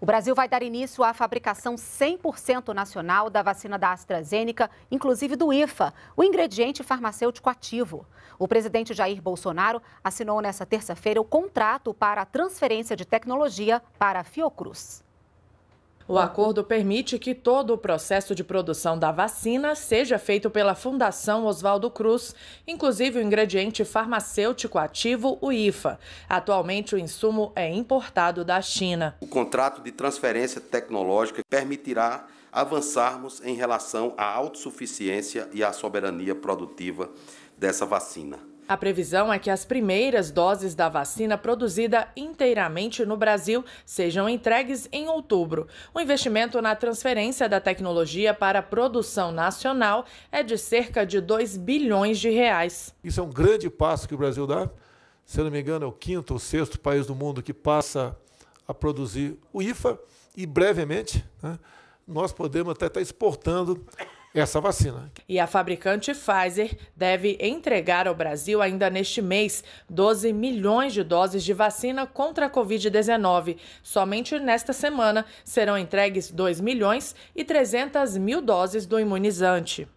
O Brasil vai dar início à fabricação 100% nacional da vacina da AstraZeneca, inclusive do IFA, o ingrediente farmacêutico ativo. O presidente Jair Bolsonaro assinou nesta terça-feira o contrato para a transferência de tecnologia para a Fiocruz. O acordo permite que todo o processo de produção da vacina seja feito pela Fundação Oswaldo Cruz, inclusive o ingrediente farmacêutico ativo, o IFA. Atualmente, o insumo é importado da China. O contrato de transferência tecnológica permitirá avançarmos em relação à autossuficiência e à soberania produtiva dessa vacina. A previsão é que as primeiras doses da vacina produzida inteiramente no Brasil sejam entregues em outubro. O investimento na transferência da tecnologia para a produção nacional é de cerca de 2 bilhões de reais. Isso é um grande passo que o Brasil dá. Se eu não me engano, é o quinto ou sexto país do mundo que passa a produzir o IFA e brevemente né, nós podemos até estar exportando essa vacina. E a fabricante Pfizer deve entregar ao Brasil ainda neste mês 12 milhões de doses de vacina contra a Covid-19. Somente nesta semana serão entregues 2 milhões e 300 mil doses do imunizante.